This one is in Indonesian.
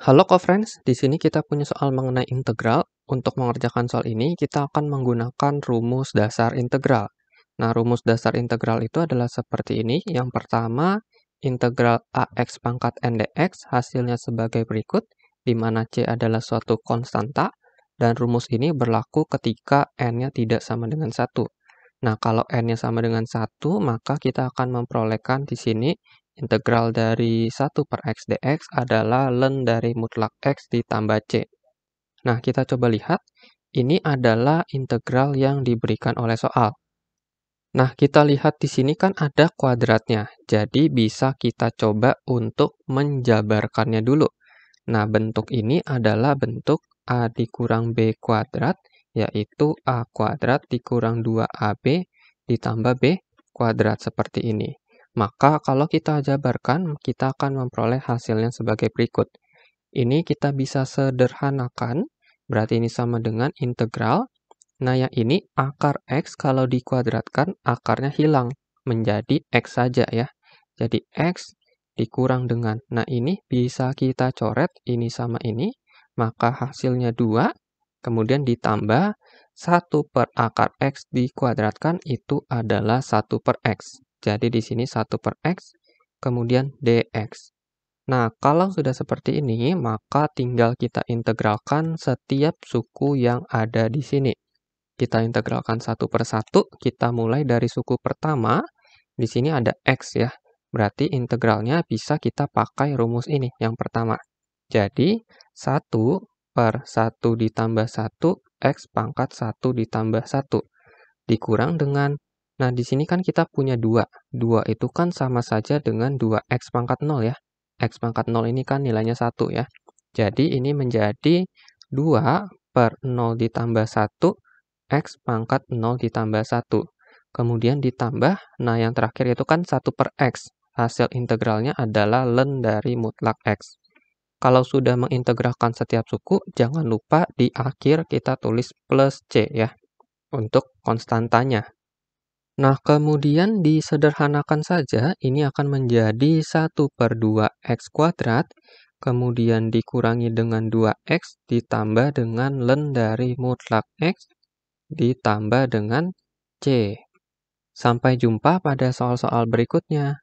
Halo co-friends, di sini kita punya soal mengenai integral. Untuk mengerjakan soal ini, kita akan menggunakan rumus dasar integral. Nah, rumus dasar integral itu adalah seperti ini. Yang pertama, integral AX pangkat N dx hasilnya sebagai berikut, di mana C adalah suatu konstanta, dan rumus ini berlaku ketika N-nya tidak sama dengan 1. Nah, kalau N-nya sama dengan 1, maka kita akan memperolehkan di sini Integral dari 1 per x dx adalah len dari mutlak x ditambah c. Nah, kita coba lihat, ini adalah integral yang diberikan oleh soal. Nah, kita lihat di sini kan ada kuadratnya, jadi bisa kita coba untuk menjabarkannya dulu. Nah, bentuk ini adalah bentuk A dikurang B kuadrat, yaitu A kuadrat dikurang 2AB ditambah B kuadrat seperti ini. Maka kalau kita jabarkan, kita akan memperoleh hasilnya sebagai berikut. Ini kita bisa sederhanakan, berarti ini sama dengan integral. Nah, yang ini akar x kalau dikuadratkan, akarnya hilang, menjadi x saja ya. Jadi x dikurang dengan. Nah, ini bisa kita coret, ini sama ini, maka hasilnya 2, kemudian ditambah 1 per akar x dikuadratkan itu adalah 1 per x. Jadi di sini 1 per X, kemudian dx. Nah, kalau sudah seperti ini, maka tinggal kita integralkan setiap suku yang ada di sini. Kita integralkan satu per satu, kita mulai dari suku pertama, di sini ada x ya, berarti integralnya bisa kita pakai rumus ini, yang pertama. Jadi, 1 per 1 ditambah 1, x pangkat 1 ditambah 1, dikurang dengan Nah, di sini kan kita punya dua dua itu kan sama saja dengan 2x pangkat nol ya. x pangkat nol ini kan nilainya satu ya. Jadi ini menjadi 2 per nol ditambah 1, x pangkat nol ditambah 1. Kemudian ditambah, nah yang terakhir itu kan 1 per x. Hasil integralnya adalah len dari mutlak x. Kalau sudah mengintegrasikan setiap suku, jangan lupa di akhir kita tulis plus C ya, untuk konstantanya. Nah, kemudian disederhanakan saja, ini akan menjadi 1 per 2x kuadrat, kemudian dikurangi dengan 2x, ditambah dengan len dari mutlak x, ditambah dengan c. Sampai jumpa pada soal-soal berikutnya.